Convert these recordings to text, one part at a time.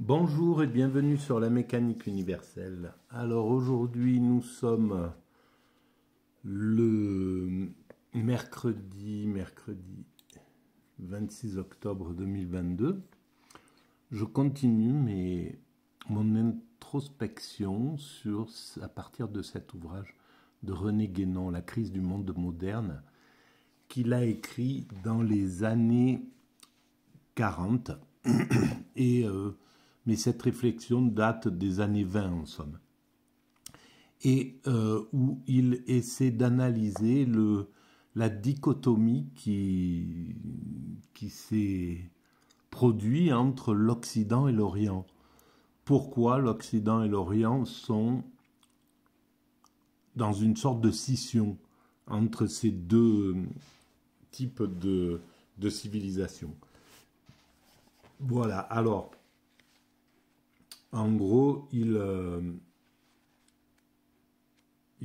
Bonjour et bienvenue sur la mécanique universelle. Alors aujourd'hui nous sommes le mercredi, mercredi 26 octobre 2022. Je continue mon introspection sur, à partir de cet ouvrage de René Guénon, La crise du monde moderne, qu'il a écrit dans les années 40 et... Euh, mais cette réflexion date des années 20 en somme, et euh, où il essaie d'analyser le, la dichotomie qui, qui s'est produite entre l'Occident et l'Orient. Pourquoi l'Occident et l'Orient sont dans une sorte de scission entre ces deux euh, types de, de civilisations. Voilà, alors, en gros, il, euh,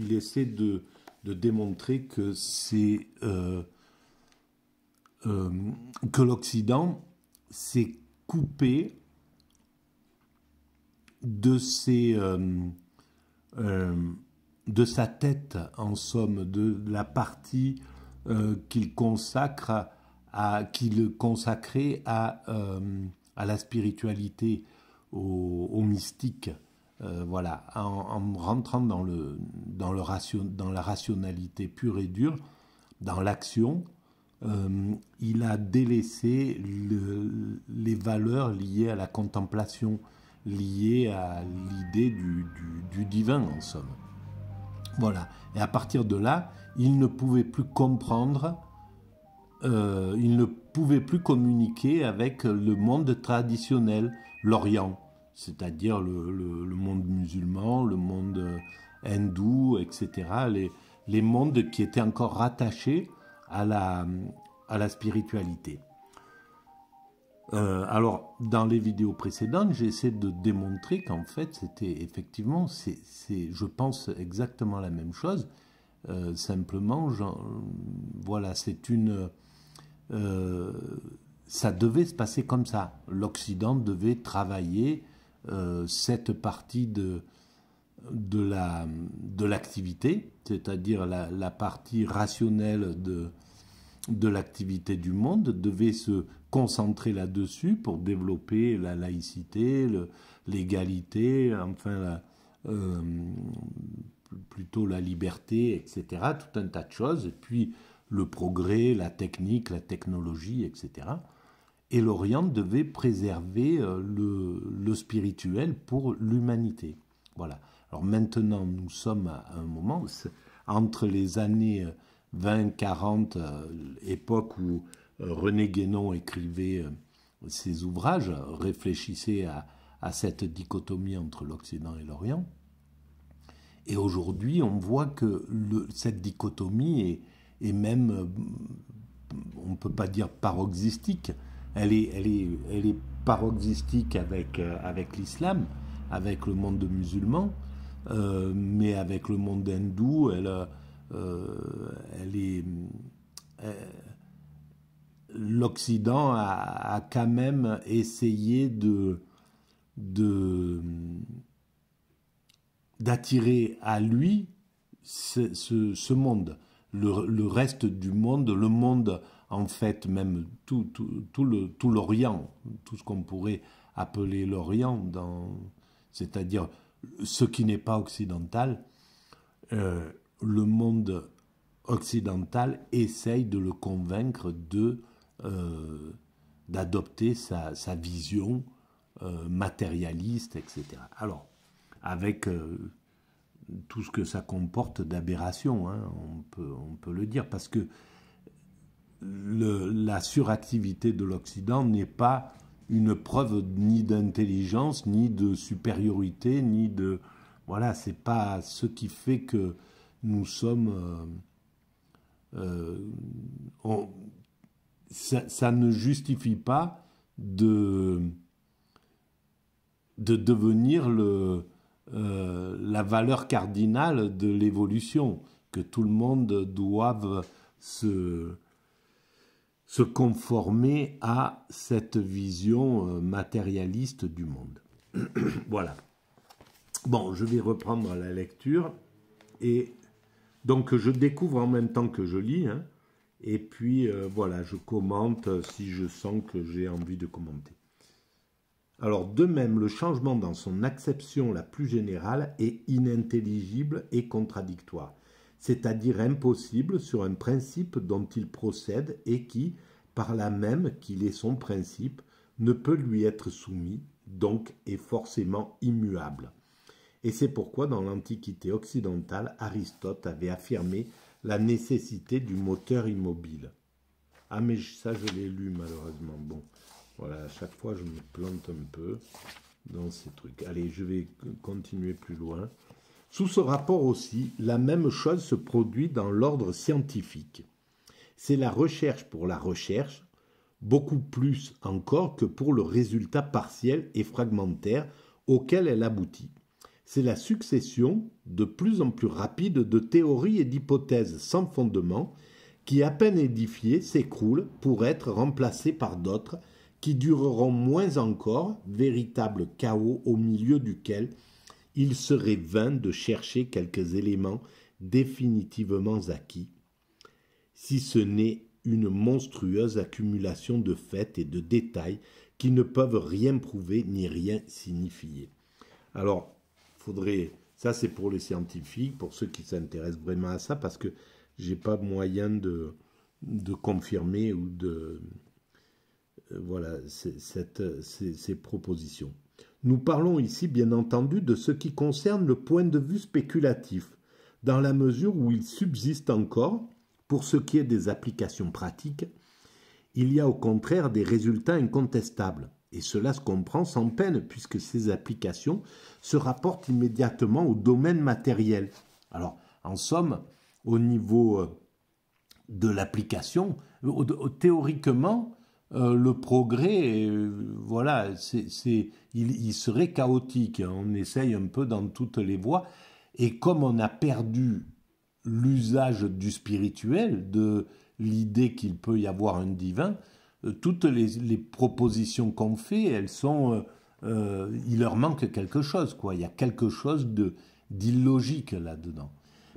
essaie de, démontrer que c'est euh, euh, que l'Occident s'est coupé de ses de sa tête, en somme, de la partie qu'il consacre à qu'il consacrait à, à la spiritualité mystique. Euh, voilà, en, rentrant dans, le, dans, le dans la rationalité pure et dure, dans l'action, euh, il a délaissé les valeurs liées à la contemplation, liées à l'idée du, divin en somme. Voilà. Et à partir de là, il ne pouvait plus comprendre, euh, il ne pouvaient plus communiquer avec le monde traditionnel, l'Orient, c'est-à-dire le, monde musulman, le monde euh, hindou, etc. Les, les mondes qui étaient encore rattachés à la, à la spiritualité. Euh, alors, dans les vidéos précédentes, j'ai essayé de démontrer qu'en fait, c'était effectivement, c'est, je pense, exactement la même chose. Euh, simplement, voilà, c'est une, euh, ça devait se passer comme ça. L'Occident devait travailler euh, cette partie de, de, la, de l'activité, c'est-à-dire la, partie rationnelle de, de l'activité du monde, devait se concentrer là-dessus pour développer la laïcité, l'égalité, enfin euh, plutôt la liberté, etc., tout un tas de choses. Et puis, le progrès, la technique, la technologie, etc. Et l'Orient devait préserver euh, le, spirituel pour l'humanité. Voilà. Alors maintenant, nous sommes à un moment, entre les années 20-40, euh, euh, époque où René Guénon écrivait ses ouvrages, réfléchissait à, cette dichotomie entre l'Occident et l'Orient. Et aujourd'hui, on voit que cette dichotomie est, et même, euh, on ne peut pas dire paroxystique, elle est, elle est, elle est paroxystique avec, euh, avec l'islam, avec le monde de musulmans, euh, mais avec le monde hindou, elle, elle est. L'Occident a, quand même essayé de, de d'attirer à lui ce monde le, reste du monde, le monde en fait même tout, le, tout l'Orient, tout ce qu'on pourrait appeler l'Orient, c'est-à-dire ce qui n'est pas occidental, euh, le monde occidental essaye de le convaincre de, euh, d'adopter sa, vision euh, matérialiste, etc. Alors, avec tout ce que ça comporte d'aberration, hein, on, peut, on peut le dire, parce que la suractivité de l'Occident n'est pas une preuve ni d'intelligence, ni de supériorité, ni de... Voilà, c'est pas ce qui fait que nous sommes... Euh, euh, ça, ça, ne justifie pas de, de devenir le, euh, la valeur cardinale de l'évolution, que tout le monde doive se, se conformer à cette vision euh, matérialiste du monde. voilà. Bon, je vais reprendre la lecture. Et donc, je découvre en même temps que je lis. Hein, et puis, euh, voilà, je commente si je sens que j'ai envie de commenter. Alors de même, le changement dans son acception la plus générale est inintelligible et contradictoire, c'est-à-dire impossible sur un principe dont il procède et qui, par la même qu'il est son principe, ne peut lui être soumis, donc est forcément immuable. Et c'est pourquoi dans l'Antiquité occidentale, Aristote avait affirmé la nécessité du moteur immobile. Ah mais ça je l'ai lu malheureusement. Bon. Voilà, à chaque fois, je me plante un peu dans ces trucs. Allez, je vais continuer plus loin. Sous ce rapport aussi, la même chose se produit dans l'ordre scientifique. C'est la recherche pour la recherche, beaucoup plus encore que pour le résultat partiel et fragmentaire auquel elle aboutit. C'est la succession de plus en plus rapide de théories et d'hypothèses sans fondement qui, à peine édifiées, s'écroulent pour être remplacées par d'autres qui dureront moins encore, véritable chaos au milieu duquel il serait vain de chercher quelques éléments définitivement acquis, si ce n'est une monstrueuse accumulation de faits et de détails qui ne peuvent rien prouver ni rien signifier. Alors, faudrait ça c'est pour les scientifiques, pour ceux qui s'intéressent vraiment à ça parce que j'ai pas moyen de de confirmer ou de euh, voilà euh, ces propositions. Nous parlons ici, bien entendu, de ce qui concerne le point de vue spéculatif, dans la mesure où il subsiste encore, pour ce qui est des applications pratiques, il y a au contraire des résultats incontestables. Et cela se comprend sans peine, puisque ces applications se rapportent immédiatement au domaine matériel. Alors, en somme, au niveau euh, de l'application, théoriquement, euh, le progrès, euh, voilà, c'est, il, serait chaotique. Hein. On essaye un peu dans toutes les voies. Et comme on a perdu l'usage du spirituel, de l'idée qu'il peut y avoir un divin, euh, toutes les, propositions qu'on fait, elles sont, il leur manque quelque chose, quoi. Il y a quelque chose de d'illogique là-dedans.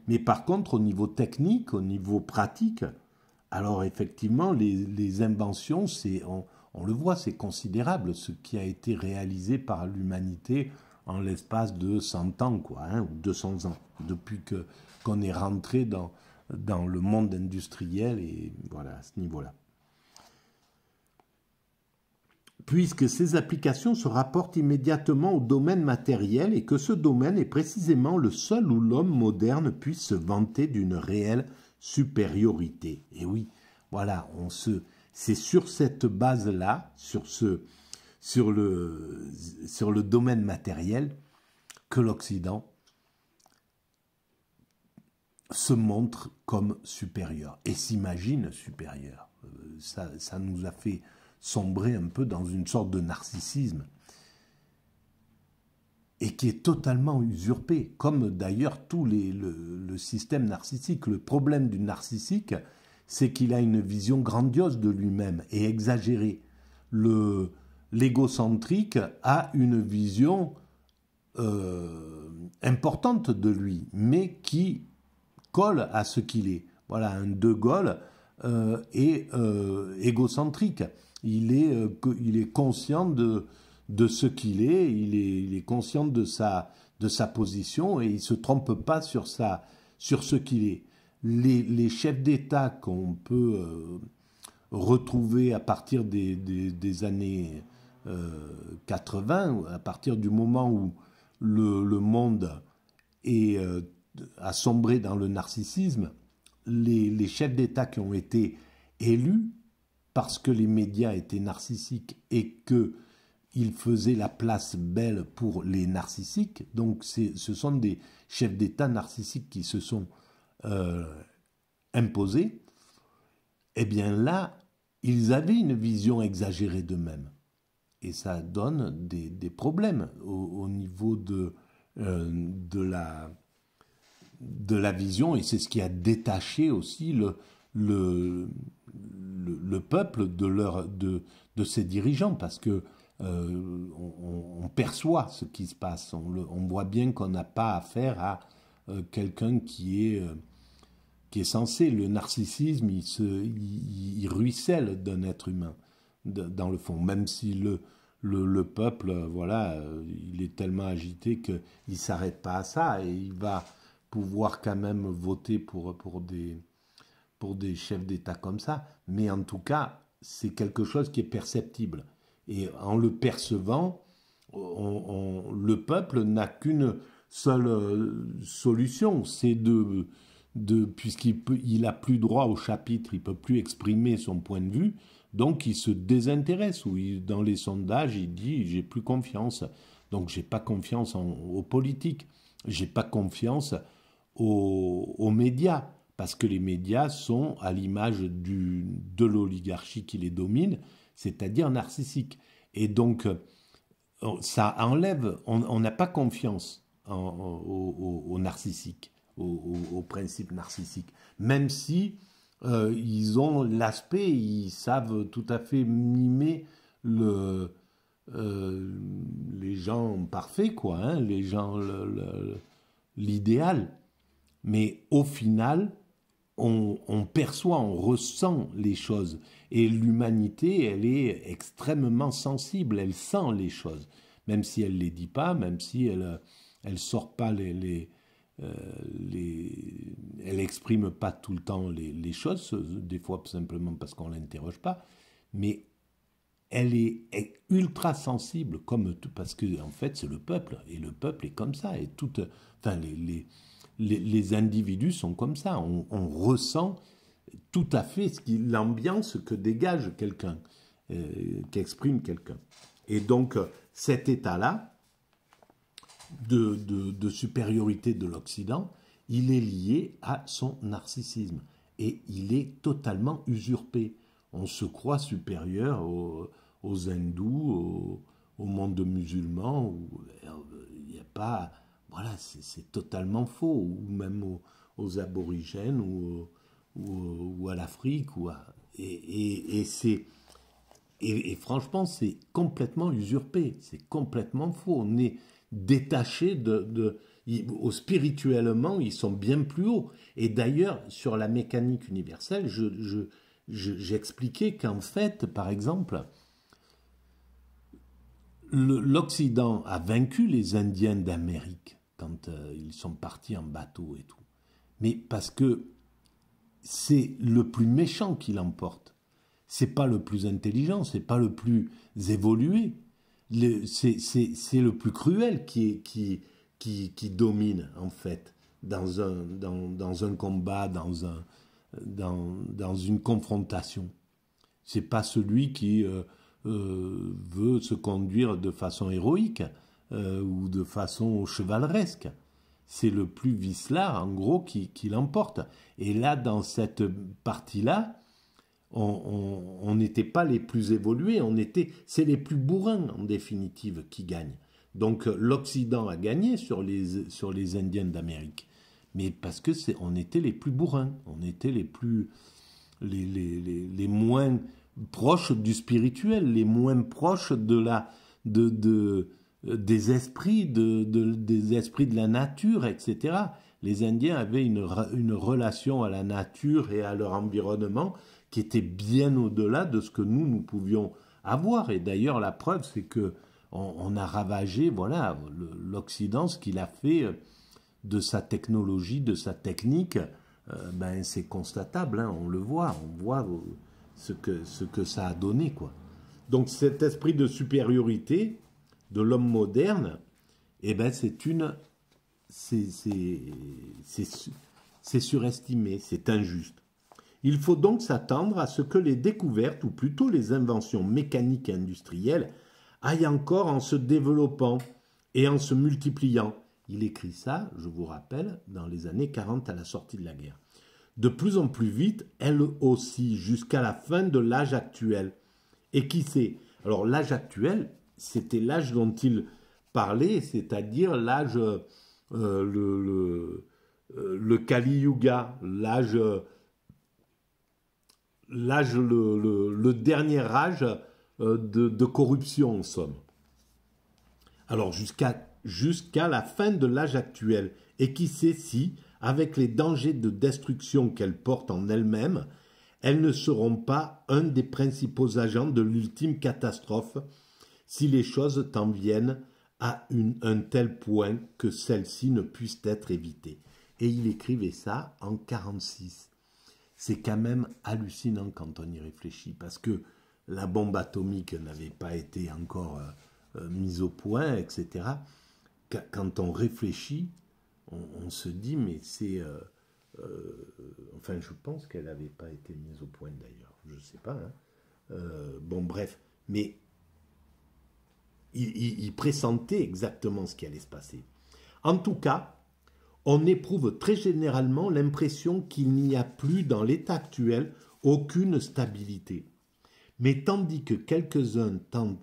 Mais par contre, au niveau technique, au niveau pratique, alors effectivement, les, inventions, on, le voit, c'est considérable ce qui a été réalisé par l'humanité en l'espace de 100 ans, hein, ou 200 ans, depuis que qu'on est rentré dans, dans le monde industriel et voilà, à ce niveau-là. Puisque ces applications se rapportent immédiatement au domaine matériel et que ce domaine est précisément le seul où l'homme moderne puisse se vanter d'une réelle supériorité. Et oui, voilà, on se, c'est sur cette base-là, sur ce, sur le, sur le domaine matériel, que l'Occident se montre comme supérieur et s'imagine supérieur. Euh, ça, ça nous a fait sombrer un peu dans une sorte de narcissisme et qui est totalement usurpé, comme d'ailleurs tout les, le, système narcissique. Le problème du narcissique, c'est qu'il a une vision grandiose de lui-même et exagérée. Le, l'égocentrique a une vision euh, importante de lui, mais qui colle à ce qu'il est. Voilà, un De Gaulle euh, est euh, égocentrique. Il est, il est conscient de, de ce qu'il est, il est, conscient de sa, position et il ne se trompe pas sur, sur ce qu'il est. Les, chefs d'État qu'on peut euh, retrouver à partir des, années 80, euh, à partir du moment où le, monde est, euh, a sombré dans le narcissisme, les chefs d'État qui ont été élus parce que les médias étaient narcissiques et que il faisait la place belle pour les narcissiques. Donc ce sont des chefs d'État narcissiques qui se sont euh, imposés. Eh bien là, ils avaient une vision exagérée d'eux-mêmes. Et ça donne des, des problèmes au, niveau de, euh, de, la, de la vision. Et c'est ce qui a détaché aussi le, le, le, peuple de, leur, de, de ses dirigeants. Parce que euh, on, perçoit ce qui se passe. On, voit bien qu'on n'a pas affaire à euh, quelqu'un qui est, euh, qui est censé. Le narcissisme, il, se, ruisselle d'un être humain, dans le fond, même si le, le, peuple, voilà, il est tellement agité qu'il ne s'arrête pas à ça et il va pouvoir quand même voter pour, pour, des, pour des chefs d'État comme ça. Mais en tout cas, c'est quelque chose qui est perceptible. Et en le percevant, le peuple n'a qu'une seule euh, solution, c'est de, puisqu'il il a plus droit au chapitre, il peut plus exprimer son point de vue, donc il se désintéresse. Ou dans les sondages, il dit j'ai plus confiance, donc j'ai pas confiance en, aux politiques, j'ai pas confiance aux, médias, parce que les médias sont à l'image de l'oligarchie qui les domine, c'est-à-dire narcissique. Et donc, euh, ça enlève, on n'a pas confiance aux au, aux principes narcissique, au, narcissique, même si euh, ils ont l'aspect, ils savent tout à fait mimer euh, les gens parfaits, quoi, hein, les gens, l'idéal. Mais au final, on, perçoit, on ressent les choses. Et l'humanité, elle est extrêmement sensible, elle sent les choses, même si elle ne les dit pas, même si elle ne euh, sort pas les... les, euh, elle n'exprime pas tout le temps les, choses, des fois simplement parce qu'on ne l'interroge pas, mais elle est, ultra sensible comme parce que en fait c'est le peuple et le peuple est comme ça et toutes euh, enfin les, les, individus sont comme ça. On, ressent tout à fait ce qui, l'ambiance que dégage quelqu'un, euh, qu'exprime quelqu'un. Et donc, euh, cet état-là de, supériorité de l'Occident, il est lié à son narcissisme. Et il est totalement usurpé. On se croit supérieur aux, hindous, au monde musulman où euh, il n'y a pas voilà, c'est totalement faux, ou même aux, aborigènes, ou, ou, à l'Afrique, ou et, c'est... Et, franchement, c'est complètement usurpé, c'est complètement faux. On est détaché de, spirituellement, ils sont bien plus hauts. Et d'ailleurs, sur la mécanique universelle, je, j'expliquais qu'en fait, par exemple, l'Occident a vaincu les Indiens d'Amérique quand euh, ils sont partis en bateau et tout. Mais parce que c'est le plus méchant qui l'emporte. C'est pas le plus intelligent, c'est pas le plus évolué. C'est le plus cruel qui, domine, en fait, dans un, combat, dans, une confrontation. Ce n'est pas celui qui euh, euh, veut se conduire de façon héroïque. Euh, ou de façon chevaleresque. C'est le plus vicelard, en gros, qui, qui l'emporte. Et là, dans cette partie-là, on n'était pas les plus évolués, on était, c'est les plus bourrins, en définitive, qui gagnent. Donc l'Occident a gagné sur les, sur les Indiens d'Amérique, mais parce que c'est, on était les plus bourrins, on était les plus, les, les, moins proches du spirituel, les moins proches de la, de des esprits, de, des esprits de la nature, etc. Les Indiens avaient une, relation à la nature et à leur environnement qui était bien au-delà de ce que nous, nous pouvions avoir. Et d'ailleurs, la preuve, c'est que on, a ravagé, voilà, l'Occident, ce qu'il a fait euh, de sa technologie, de sa technique, euh, ben c'est constatable, hein, on le voit, on voit euh, ce que, ce que ça a donné, quoi. Donc cet esprit de supériorité, de l'homme moderne, eh ben c'est une c'est surestimé, c'est injuste. Il faut donc s'attendre à ce que les découvertes, ou plutôt les inventions mécaniques et industrielles, aillent encore en se développant et en se multipliant. Il écrit ça, je vous rappelle, dans les années 40 à la sortie de la guerre. De plus en plus vite, elle aussi, jusqu'à la fin de l'âge actuel. Et qui sait Alors l'âge actuel, c'était l'âge dont il parlait, c'est-à-dire l'âge, euh, euh, le, Kali Yuga, l'âge, l'âge le, dernier âge euh, de, corruption en somme. Alors jusqu'à jusqu'à la fin de l'âge actuel, et qui sait si, avec les dangers de destruction qu'elle porte en elle-même, elles ne seront pas un des principaux agents de l'ultime catastrophe si les choses t'en viennent à un tel point que celles-ci ne puissent être évitées. Et il écrivait ça en 46. C'est quand même hallucinant quand on y réfléchit, parce que la bombe atomique n'avait pas été encore euh, euh, mise au point, etc. Quand on réfléchit, on, se dit, mais c'est... Euh, enfin, je pense qu'elle n'avait pas été mise au point d'ailleurs, je ne sais pas. Hein. bon, bref, mais il, il, pressentait exactement ce qui allait se passer. En tout cas, on éprouve très généralement l'impression qu'il n'y a plus dans l'état actuel aucune stabilité. Mais tandis que quelques-uns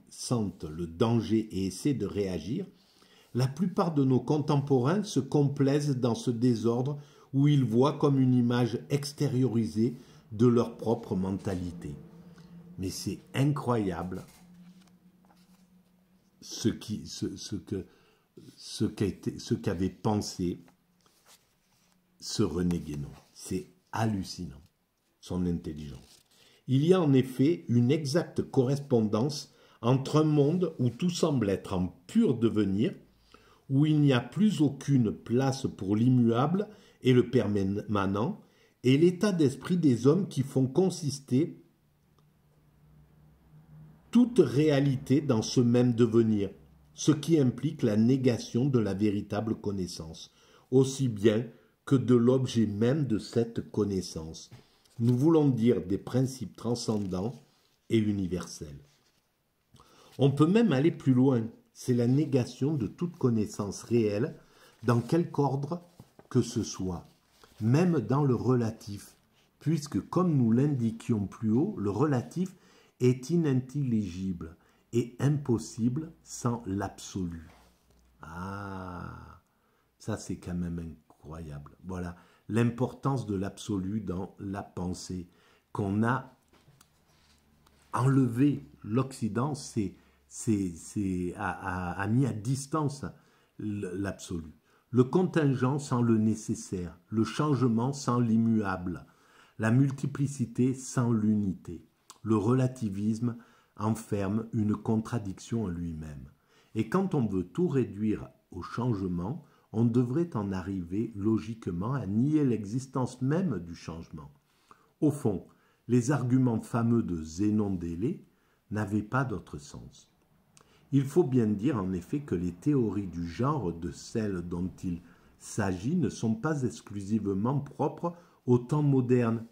sentent le danger et essaient de réagir, la plupart de nos contemporains se complaisent dans ce désordre où ils voient comme une image extériorisée de leur propre mentalité. Mais c'est incroyable ce qui, ce, ce que, ce qu'avait pensé ce René Guénon. C'est hallucinant, son intelligence. Il y a en effet une exacte correspondance entre un monde où tout semble être en pur devenir, où il n'y a plus aucune place pour l'immuable et le permanent, et l'état d'esprit des hommes qui font consister toute réalité dans ce même devenir, ce qui implique la négation de la véritable connaissance, aussi bien que de l'objet même de cette connaissance. Nous voulons dire des principes transcendants et universels. On peut même aller plus loin, c'est la négation de toute connaissance réelle, dans quelque ordre que ce soit, même dans le relatif, puisque comme nous l'indiquions plus haut, le relatif est inintelligible et impossible sans l'absolu. Ah, ça c'est quand même incroyable. Voilà l'importance de l'absolu dans la pensée qu'on a enlevé l'Occident, c'est a mis à distance l'absolu. Le contingent sans le nécessaire, le changement sans l'immuable, la multiplicité sans l'unité le relativisme enferme une contradiction en lui-même. Et quand on veut tout réduire au changement, on devrait en arriver logiquement à nier l'existence même du changement. Au fond, les arguments fameux de Zénon d'Élée n'avaient pas d'autre sens. Il faut bien dire en effet que les théories du genre de celles dont il s'agit ne sont pas exclusivement propres au temps moderne,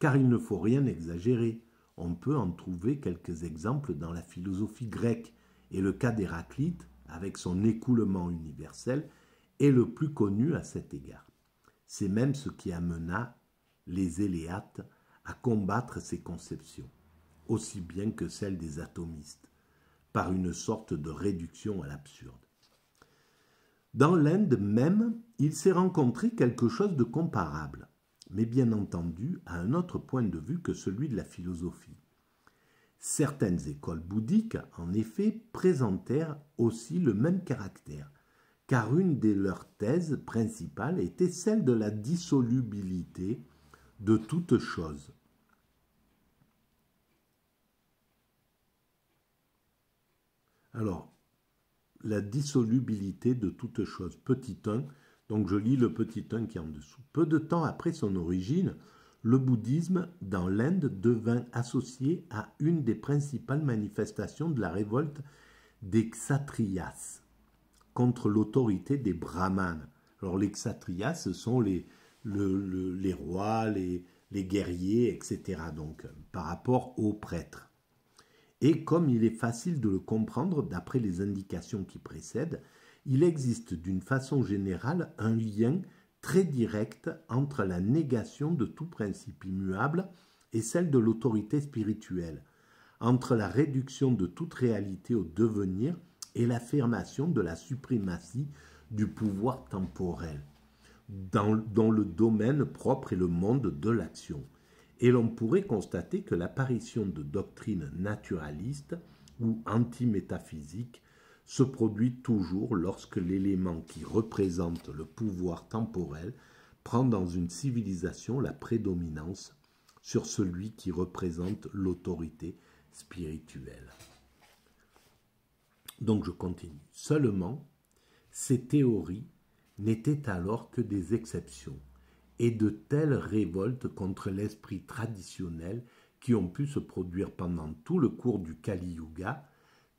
car il ne faut rien exagérer. On peut en trouver quelques exemples dans la philosophie grecque, et le cas d'Héraclite, avec son écoulement universel, est le plus connu à cet égard. C'est même ce qui amena les Éléates à combattre ces conceptions, aussi bien que celles des atomistes, par une sorte de réduction à l'absurde. Dans l'Inde même, il s'est rencontré quelque chose de comparable mais bien entendu à un autre point de vue que celui de la philosophie. Certaines écoles bouddhiques, en effet, présentèrent aussi le même caractère, car une de leurs thèses principales était celle de la dissolubilité de toute chose. Alors, la dissolubilité de toute chose. Petit 1, donc je lis le petit 1 qui est en dessous. Peu de temps après son origine, le bouddhisme dans l'Inde devint associé à une des principales manifestations de la révolte des Kshatriyas contre l'autorité des brahmanes. Alors les Kshatriyas, ce sont les, rois, les guerriers, etc. Donc euh, par rapport aux prêtres. Et comme il est facile de le comprendre d'après les indications qui précèdent, il existe d'une façon générale un lien très direct entre la négation de tout principe immuable et celle de l'autorité spirituelle, entre la réduction de toute réalité au devenir et l'affirmation de la suprématie du pouvoir temporel, dans, le domaine propre et le monde de l'action. Et l'on pourrait constater que l'apparition de doctrines naturalistes ou anti-métaphysiques se produit toujours lorsque l'élément qui représente le pouvoir temporel prend dans une civilisation la prédominance sur celui qui représente l'autorité spirituelle. Donc je continue. Seulement, ces théories n'étaient alors que des exceptions et de telles révoltes contre l'esprit traditionnel qui ont pu se produire pendant tout le cours du Kali Yuga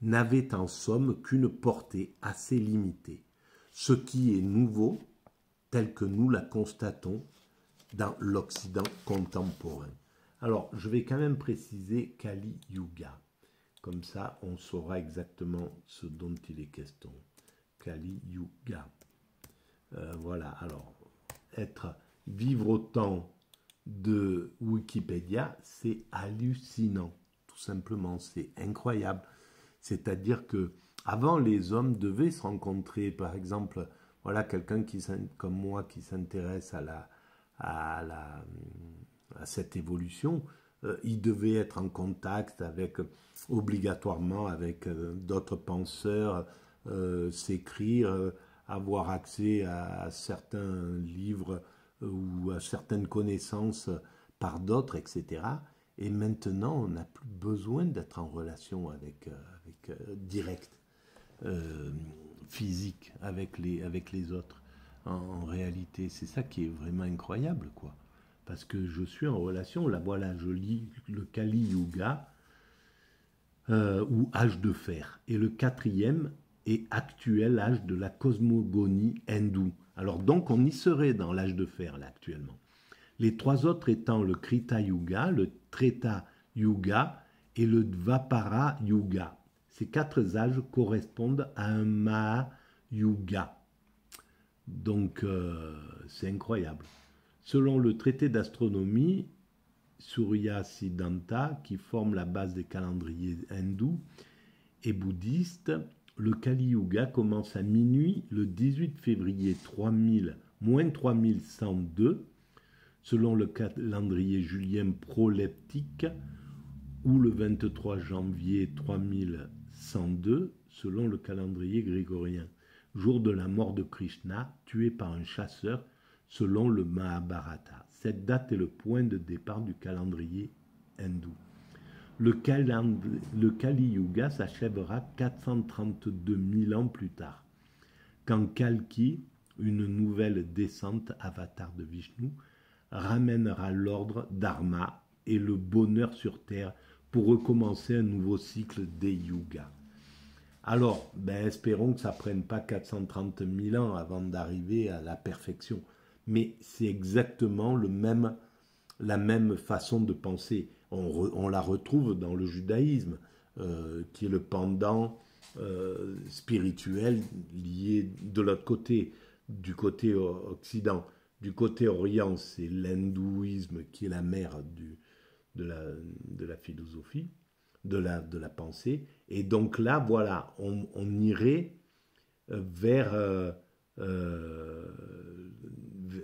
n'avait en somme qu'une portée assez limitée, ce qui est nouveau tel que nous la constatons dans l'Occident contemporain. Alors, je vais quand même préciser Kali Yuga. Comme ça, on saura exactement ce dont il est question. Kali Yuga. Euh, voilà, alors, être, vivre au temps de Wikipédia, c'est hallucinant. Tout simplement, c'est incroyable. C'est-à-dire que avant, les hommes devaient se rencontrer. Par exemple, voilà quelqu'un qui comme moi qui s'intéresse à cette évolution. Euh, il devait être en contact avec obligatoirement avec euh, d'autres penseurs, euh, s'écrire, avoir accès à certains livres ou à certaines connaissances par d'autres, etc. Et maintenant, on n'a plus besoin d'être en relation avec, euh, euh, direct, euh, physique, avec les, autres. En, réalité, c'est ça qui est vraiment incroyable, quoi. Parce que je suis en relation, là voilà, je lis le Kali Yuga ou âge de fer. Et le quatrième est actuel âge de la cosmogonie hindoue. Alors donc, on y serait dans l'âge de fer, là, actuellement les trois autres étant le Krita Yuga, le Treta Yuga et le Dvapara Yuga. Ces quatre âges correspondent à un Maha Yuga. Donc euh, c'est incroyable. Selon le traité d'astronomie Surya Siddhanta, qui forme la base des calendriers hindous et bouddhistes, le Kali Yuga commence à minuit le 18 février 3000, 3102 selon le calendrier julien proleptique, ou le 23 janvier 3102, selon le calendrier grégorien, jour de la mort de Krishna, tué par un chasseur, selon le Mahabharata. Cette date est le point de départ du calendrier hindou. Le, Kali Yuga s'achèvera 432 000 ans plus tard, quand Kalki, une nouvelle descente avatar de Vishnu, ramènera l'ordre d'Arma et le bonheur sur terre pour recommencer un nouveau cycle des yugas. Alors, ben, espérons que ça prenne pas 430 000 ans avant d'arriver à la perfection. Mais c'est exactement le même, la même façon de penser. On, la retrouve dans le judaïsme, euh, qui est le pendant euh, spirituel lié de l'autre côté, du côté occident. Du côté orient, c'est l'hindouisme qui est la mère de, la, philosophie, de la, pensée. Et donc là, voilà, on, irait euh, vers, euh, euh,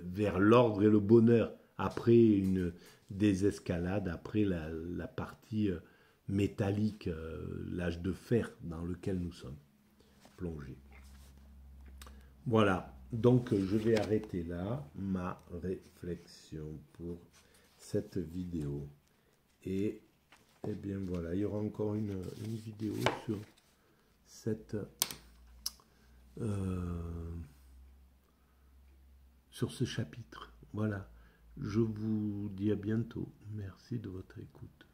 vers l'ordre et le bonheur après une désescalade, après la, partie métallique, l'âge de fer dans lequel nous sommes plongés. Voilà. Donc, je vais arrêter là ma réflexion pour cette vidéo. Et, eh bien, voilà, il y aura encore une, vidéo sur cette... Euh, sur ce chapitre. Voilà. Je vous dis à bientôt. Merci de votre écoute.